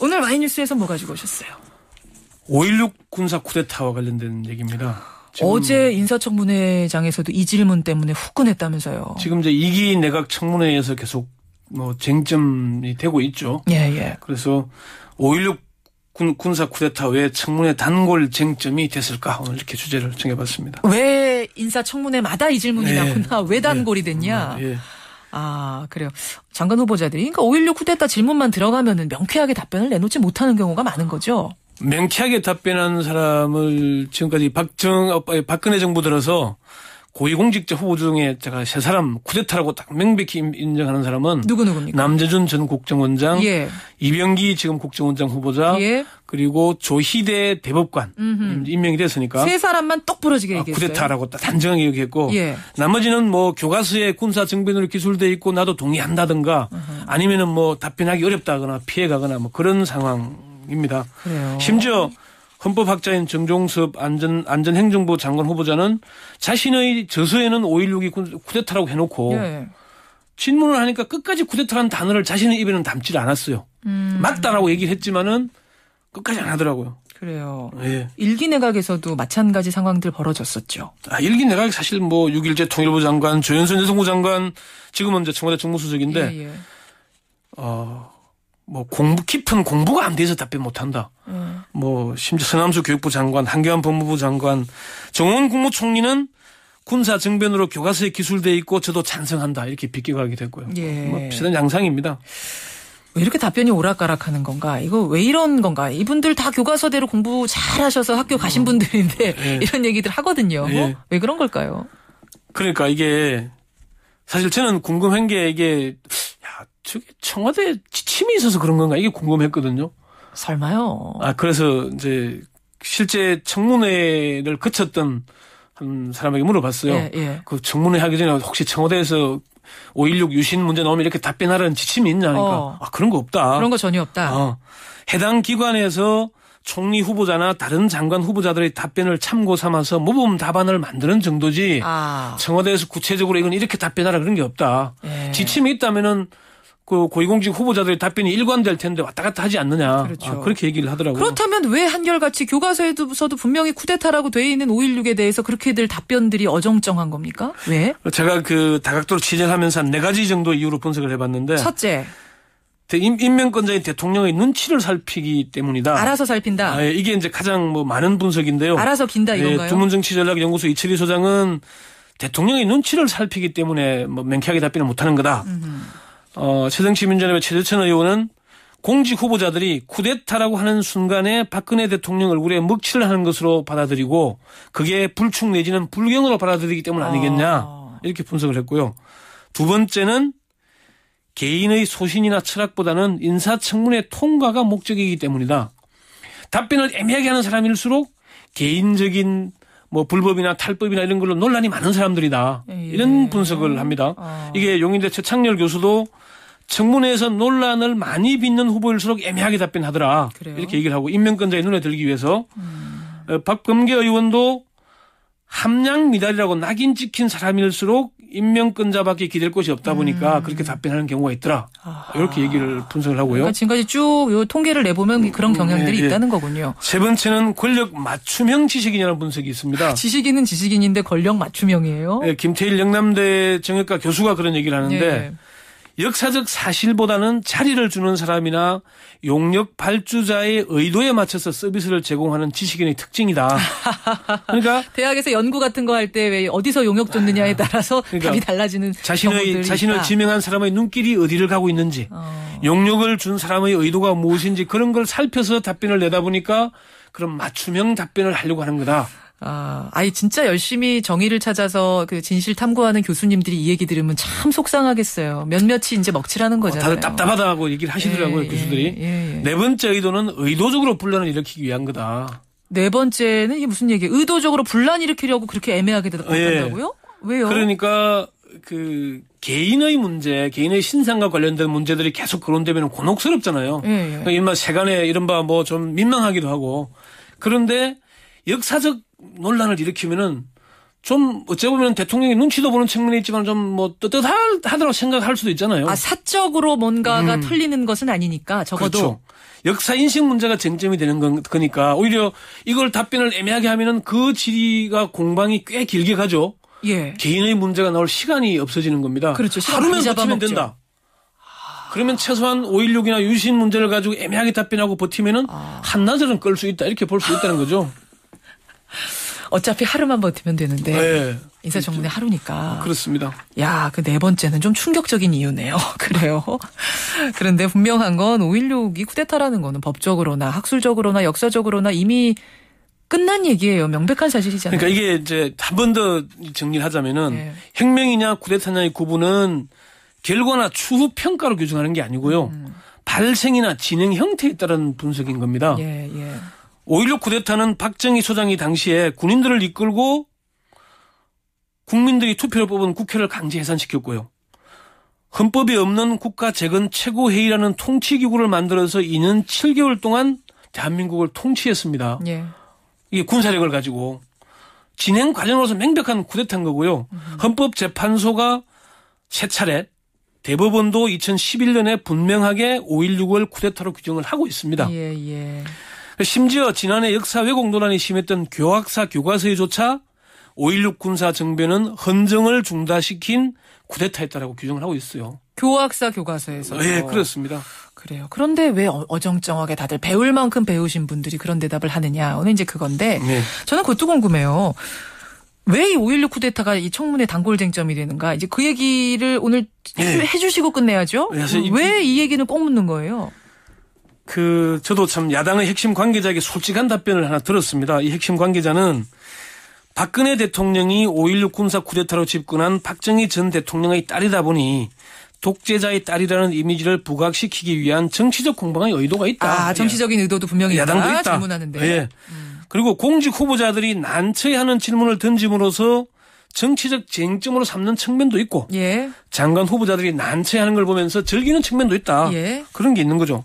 오늘 와이뉴스에서 뭐 가지고 오셨어요? 5.16 군사 쿠데타와 관련된 얘기입니다. 어제 인사청문회장에서도 이 질문 때문에 후끈했다면서요. 지금 이제 2기 내각 청문회에서 계속 뭐 쟁점이 되고 있죠. 예, 예. 그래서 5.16 군, 군사 쿠데타 왜 청문회 단골 쟁점이 됐을까 오늘 이렇게 주제를 정해봤습니다. 왜 인사청문회마다 이 질문이 예, 나오나 왜 예. 단골이 됐냐. 예. 아, 그래요. 장관 후보자들이. 그러니까 5.16 쿠데타 질문만 들어가면은 명쾌하게 답변을 내놓지 못하는 경우가 많은 거죠. 명쾌하게 답변한 사람을 지금까지 박정, 어, 박근혜 정부 들어서 고위공직자 후보 중에 제가 세 사람 쿠데타라고 딱 명백히 인정하는 사람은 누구 누구입니까? 남재준 전 국정원장, 예. 이병기 지금 국정원장 후보자, 예. 그리고 조희대 대법관 음흠. 임명이 됐으니까 세 사람만 똑 부러지게 아, 얘기했어요. 아, 쿠데타라고 딱 단정하게 얘기했고 예. 나머지는 뭐 교과서에 군사 정변으로 기술돼 있고 나도 동의한다든가 으흠. 아니면은 뭐 답변하기 어렵다거나 피해가거나 뭐 그런 상황입니다. 그래요. 심지어 헌법학자인 정종섭 안전, 안전행정부 장관 후보자는 자신의 저서에는 5.16이 쿠데타라고 해놓고 예. 질문을 하니까 끝까지 쿠데타라는 단어를 자신의 입에는 담질 않았어요. 음. 맞다라고 얘기를 했지만은 끝까지 안 하더라고요. 그래요. 예. 일기 내각에서도 마찬가지 상황들 벌어졌었죠. 아, 일기 내각 사실 뭐 6일제 통일부 장관, 조현선 여성부 장관, 지금은 이제 청와대 정무수석인데, 예, 예. 어, 뭐 공부 깊은 공부가 안 돼서 답변 못 한다. 음. 뭐 심지어 서남수 교육부 장관, 한교안 법무부 장관, 정원 국무총리는 군사 증변으로 교과서에 기술돼 있고 저도 찬성한다 이렇게 비껴가게 됐고요. 예. 뭐 비슷한 양상입니다. 왜 이렇게 답변이 오락가락하는 건가? 이거 왜 이런 건가? 이분들 다 교과서대로 공부 잘하셔서 학교 가신 어. 분들인데 예. 이런 얘기들 하거든요. 어? 예. 왜 그런 걸까요? 그러니까 이게 사실 저는 궁금한 게 이게 저기 청와대 지침이 있어서 그런 건가 이게 궁금했거든요. 설마요. 아 그래서 이제 실제 청문회를 거쳤던 한 사람에게 물어봤어요. 예, 예. 그 청문회 하기 전에 혹시 청와대에서 5.16 유신 문제 나오면 이렇게 답변하라는 지침이 있냐 하니까 어. 아 그런 거 없다. 그런 거 전혀 없다. 어. 해당 기관에서 총리 후보자나 다른 장관 후보자들의 답변을 참고 삼아서 모범 답안을 만드는 정도지 아. 청와대에서 구체적으로 이건 이렇게 답변하라 그런 게 없다. 예. 지침이 있다면은 그 고위공직 후보자들의 답변이 일관될 텐데 왔다 갔다 하지 않느냐. 아, 그렇죠. 아, 그렇게 얘기를 하더라고요. 그렇다면 왜 한결같이 교과서에서도 분명히 쿠데타라고 돼 있는 5.16에 대해서 그렇게들 답변들이 어정쩡한 겁니까? 왜? 제가 그 다각도로 취재 하면서 한 네 가지 정도 이유로 분석을 해봤는데. 첫째. 임명권자인 대통령의 눈치를 살피기 때문이다. 알아서 살핀다. 아, 예, 이게 이제 가장 뭐 많은 분석인데요. 알아서 긴다 예, 이건가요? 예, 두문정치전략연구소 이철희 소장은 대통령의 눈치를 살피기 때문에 뭐 명쾌하게 답변을 못하는 거다. 음흠. 어, 최승치 민주연합의 최재천 의원은 공직 후보자들이 쿠데타라고 하는 순간에 박근혜 대통령 얼굴에 먹칠을 하는 것으로 받아들이고 그게 불충 내지는 불경으로 받아들이기 때문 아니겠냐 아. 이렇게 분석을 했고요. 두 번째는 개인의 소신이나 철학보다는 인사청문회 통과가 목적이기 때문이다. 답변을 애매하게 하는 사람일수록 개인적인 뭐 불법이나 탈법이나 이런 걸로 논란이 많은 사람들이다. 예. 예. 이런 분석을 합니다. 아. 이게 용인대 최창렬 교수도 청문회에서 논란을 많이 빚는 후보일수록 애매하게 답변하더라. 그래요? 이렇게 얘기를 하고 인명권자의 눈에 들기 위해서 음. 어, 박범계 의원도 함량 미달이라고 낙인 찍힌 사람일수록 인명끈자밖에 기댈 곳이 없다 음. 보니까 음. 그렇게 답변하는 경우가 있더라. 아하. 이렇게 얘기를 분석을 하고요. 그러니까 지금까지 쭉 통계를 내보면 음, 그런 경향들이 네, 있다는 네. 거군요. 세 번째는 권력 맞춤형 지식인이라는 분석이 있습니다. 아, 지식인은 지식인인데 권력 맞춤형이에요? 네, 김태일 영남대 정외과 교수가 그런 얘기를 하는데 네. 역사적 사실보다는 자리를 주는 사람이나 용역 발주자의 의도에 맞춰서 서비스를 제공하는 지식인의 특징이다. 그러니까 대학에서 연구 같은 거 할 때 왜 어디서 용역 줬느냐에 아, 따라서 그러니까 답이 달라지는 자신의 자신을 있다. 지명한 사람의 눈길이 어디를 가고 있는지 어. 용역을 준 사람의 의도가 무엇인지 그런 걸 살펴서 답변을 내다 보니까 그런 맞춤형 답변을 하려고 하는 거다. 아, 아이 진짜 열심히 정의를 찾아서 그 진실 탐구하는 교수님들이 이 얘기 들으면 참 속상하겠어요. 몇몇이 이제 먹칠하는 거잖아요. 어, 다들 답답하다고 얘기를 하시더라고요, 예, 예, 교수들이. 예, 예, 네 번째 의도는 의도적으로 분란을 일으키기 위한 거다. 네 번째는 이게 무슨 얘기예요? 의도적으로 분란 일으키려고 그렇게 애매하게 대답한다고요? 예. 왜요? 그러니까 그 개인의 문제, 개인의 신상과 관련된 문제들이 계속 거론되면 곤혹스럽잖아요. 예, 예. 그러니까 이른바 세간에 이른바 뭐 좀 민망하기도 하고. 그런데 역사적 논란을 일으키면은 좀어찌 보면 대통령이 눈치도 보는 측면이 있지만 좀 뭐 뜨뜻하다고 생각할 수도 있잖아요. 아 사적으로 뭔가가 음. 틀리는 것은 아니니까 적어도 그렇죠. 역사 인식 문제가 쟁점이 되는 거니까 오히려 이걸 답변을 애매하게 하면은 그 질의가 공방이 꽤 길게 가죠. 예. 개인의 문제가 나올 시간이 없어지는 겁니다. 그렇죠. 하루면 버티면 된다. 그러면 최소한 5.16이나 유신 문제를 가지고 애매하게 답변하고 버티면은 아... 한나절은 끌 수 있다 이렇게 볼 수 있다는 거죠. 어차피 하루만 버티면 되는데 네. 인사정문회 하루니까. 그렇습니다. 야, 그 네 번째는 좀 충격적인 이유네요. 그래요. 그런데 분명한 건 5.16이 쿠데타라는 거는 법적으로나 학술적으로나 역사적으로나 이미 끝난 얘기예요. 명백한 사실이잖아요. 그러니까 이게 이제 한 번 더 정리를 하자면은 네. 혁명이냐 쿠데타냐의 구분은 결과나 추후 평가로 규정하는 게 아니고요. 음. 발생이나 진행 형태에 따른 분석인 겁니다. 예, 예. 5.16 쿠데타는 박정희 소장이 당시에 군인들을 이끌고 국민들이 투표를 뽑은 국회를 강제 해산시켰고요. 헌법이 없는 국가 재건 최고회의라는 통치기구를 만들어서 이는 7개월 동안 대한민국을 통치했습니다. 예. 이게 군사력을 가지고 진행 과정으로서 명백한 쿠데타인 거고요. 음. 헌법재판소가 세 차례 대법원도 2011년에 분명하게 5.16을 쿠데타로 규정을 하고 있습니다. 예, 예. 심지어 지난해 역사 왜곡 논란이 심했던 교학사 교과서에조차 5.16 군사 정변은 헌정을 중단시킨 쿠데타였다라고 규정을 하고 있어요. 교학사 교과서에서. 예, 네, 그렇습니다. 그래요. 그런데 왜 어, 어정쩡하게 다들 배울 만큼 배우신 분들이 그런 대답을 하느냐. 오늘 이제 그건데 네. 저는 그것도 궁금해요. 왜 이 5.16 쿠데타가 이 청문회 단골 쟁점이 되는가? 이제 그 얘기를 오늘 네. 해주시고 끝내야죠. 네, 왜이 얘기는 꼭 묻는 거예요? 그 저도 참 야당의 핵심 관계자에게 솔직한 답변을 하나 들었습니다. 이 핵심 관계자는 박근혜 대통령이 5.16 군사 쿠데타로 집권한 박정희 전 대통령의 딸이다 보니 독재자의 딸이라는 이미지를 부각시키기 위한 정치적 공방의 의도가 있다. 아, 예. 정치적인 예. 의도도 분명히 야당도 있다. 질문하는데. 예. 음. 그리고 공직 후보자들이 난처해하는 질문을 던짐으로써 정치적 쟁점으로 삼는 측면도 있고 예. 장관 후보자들이 난처해하는 걸 보면서 즐기는 측면도 있다. 예. 그런 게 있는 거죠.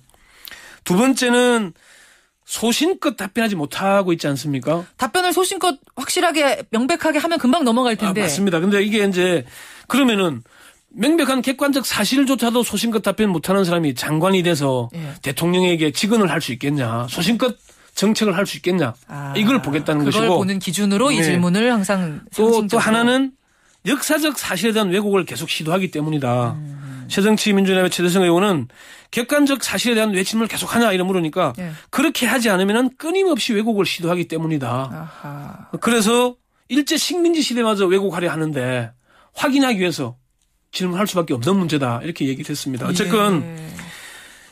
두 번째는 소신껏 답변하지 못하고 있지 않습니까? 답변을 소신껏 확실하게 명백하게 하면 금방 넘어갈 아, 텐데. 아, 맞습니다. 근데 이게 이제 그러면은 명백한 객관적 사실조차도 소신껏 답변 못하는 사람이 장관이 돼서 예. 대통령에게 직언을 할 수 있겠냐? 소신껏 정책을 할 수 있겠냐? 아, 이걸 보겠다는 그걸 것이고. 그걸 보는 기준으로 이 네. 질문을 항상 또또 또 하나는 역사적 사실에 대한 왜곡을 계속 시도하기 때문이다. 음. 새정치 민주연합의 최대성 의원은 객관적 사실에 대한 외침을 계속하냐 이런 물으니까 네. 그렇게 하지 않으면 끊임없이 왜곡을 시도하기 때문이다. 아하. 그래서 일제 식민지 시대마저 왜곡하려 하는데 확인하기 위해서 질문할 수밖에 없는 문제다 이렇게 얘기를 했습니다. 어쨌건 예.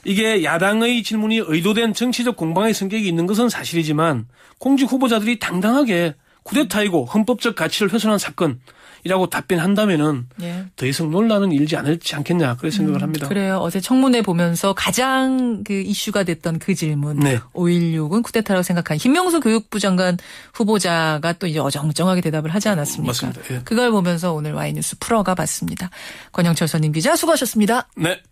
이게 야당의 질문이 의도된 정치적 공방의 성격이 있는 것은 사실이지만 공직 후보자들이 당당하게 쿠데타이고 헌법적 가치를 훼손한 사건 이라고 답변한다면은 예. 더 이상 논란은 일지 않을지 않겠냐 그런 음, 생각을 음, 합니다. 그래요. 어제 청문회 보면서 가장 그 이슈가 됐던 그 질문 네. 5.16은 쿠데타라고 생각한 김명수 교육부 장관 후보자가 또 이제 어정쩡하게 대답을 하지 않았습니까? 맞습니다. 예. 그걸 보면서 오늘 와이뉴스 풀어가 봤습니다. 권영철 선임 기자 수고하셨습니다. 네.